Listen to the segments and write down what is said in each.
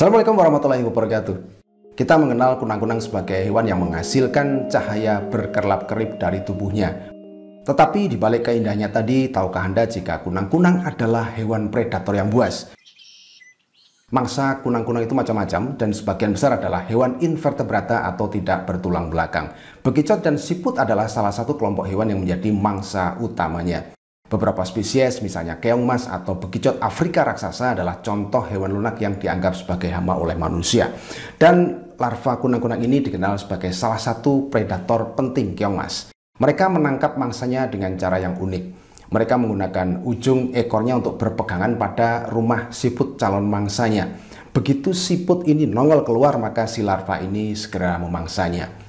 Assalamualaikum warahmatullahi wabarakatuh. Kita mengenal kunang-kunang sebagai hewan yang menghasilkan cahaya berkerlap-kerip dari tubuhnya. Tetapi di balik keindahannya tadi, tahukah Anda jika kunang-kunang adalah hewan predator yang buas? Mangsa kunang-kunang itu macam-macam dan sebagian besar adalah hewan invertebrata atau tidak bertulang belakang. Bekicot dan siput adalah salah satu kelompok hewan yang menjadi mangsa utamanya. Beberapa spesies, misalnya keong mas atau bekicot Afrika raksasa adalah contoh hewan lunak yang dianggap sebagai hama oleh manusia. Dan larva kunang-kunang ini dikenal sebagai salah satu predator penting keong mas. Mereka menangkap mangsanya dengan cara yang unik. Mereka menggunakan ujung ekornya untuk berpegangan pada rumah siput calon mangsanya. Begitu siput ini nongol keluar, maka si larva ini segera memangsanya.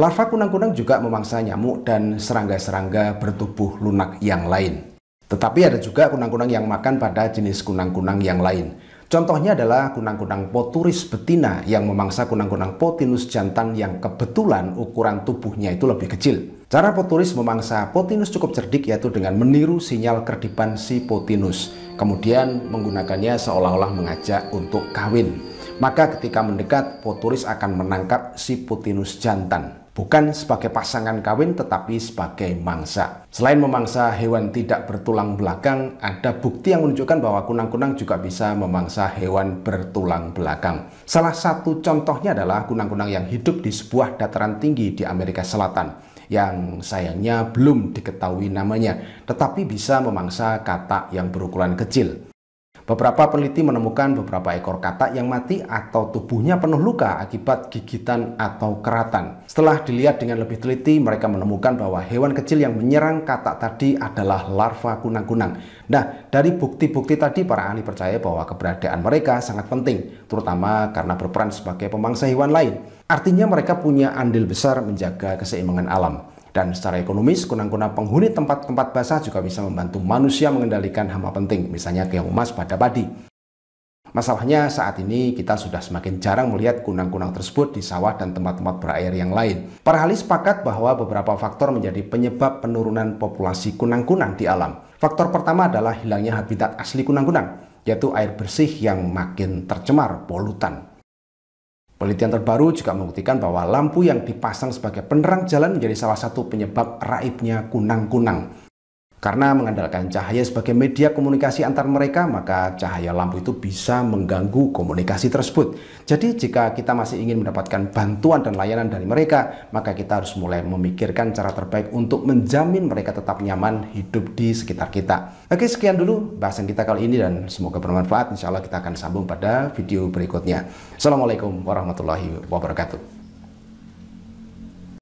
Larva kunang-kunang juga memangsa nyamuk dan serangga-serangga bertubuh lunak yang lain. Tetapi ada juga kunang-kunang yang makan pada jenis kunang-kunang yang lain. Contohnya adalah kunang-kunang poturis betina yang memangsa kunang-kunang potinus jantan yang kebetulan ukuran tubuhnya itu lebih kecil. Cara poturis memangsa potinus cukup cerdik yaitu dengan meniru sinyal kedipan si potinus. Kemudian menggunakannya seolah-olah mengajak untuk kawin. Maka ketika mendekat, poturis akan menangkap si potinus jantan bukan sebagai pasangan kawin tetapi sebagai mangsa. Selain memangsa hewan tidak bertulang belakang, ada bukti yang menunjukkan bahwa kunang-kunang juga bisa memangsa hewan bertulang belakang. Salah satu contohnya adalah kunang-kunang yang hidup di sebuah dataran tinggi di Amerika Selatan yang sayangnya belum diketahui namanya, tetapi bisa memangsa katak yang berukuran kecil. Beberapa peneliti menemukan beberapa ekor katak yang mati atau tubuhnya penuh luka akibat gigitan atau keratan. Setelah dilihat dengan lebih teliti, mereka menemukan bahwa hewan kecil yang menyerang katak tadi adalah larva kunang-kunang. Nah, dari bukti-bukti tadi para ahli percaya bahwa keberadaan mereka sangat penting, terutama karena berperan sebagai pemangsa hewan lain. Artinya mereka punya andil besar menjaga keseimbangan alam. Dan secara ekonomis, kunang-kunang penghuni tempat-tempat basah juga bisa membantu manusia mengendalikan hama penting, misalnya keong emas pada padi. Masalahnya saat ini kita sudah semakin jarang melihat kunang-kunang tersebut di sawah dan tempat-tempat berair yang lain. Para ahli sepakat bahwa beberapa faktor menjadi penyebab penurunan populasi kunang-kunang di alam. Faktor pertama adalah hilangnya habitat asli kunang-kunang, yaitu air bersih yang makin tercemar polutan. Penelitian terbaru juga membuktikan bahwa lampu yang dipasang sebagai penerang jalan menjadi salah satu penyebab raibnya kunang-kunang. Karena mengandalkan cahaya sebagai media komunikasi antar mereka, maka cahaya lampu itu bisa mengganggu komunikasi tersebut. Jadi jika kita masih ingin mendapatkan bantuan dan layanan dari mereka, maka kita harus mulai memikirkan cara terbaik untuk menjamin mereka tetap nyaman hidup di sekitar kita. Oke, sekian dulu bahasan kita kali ini dan semoga bermanfaat. Insya Allah kita akan sambung pada video berikutnya. Assalamualaikum warahmatullahi wabarakatuh.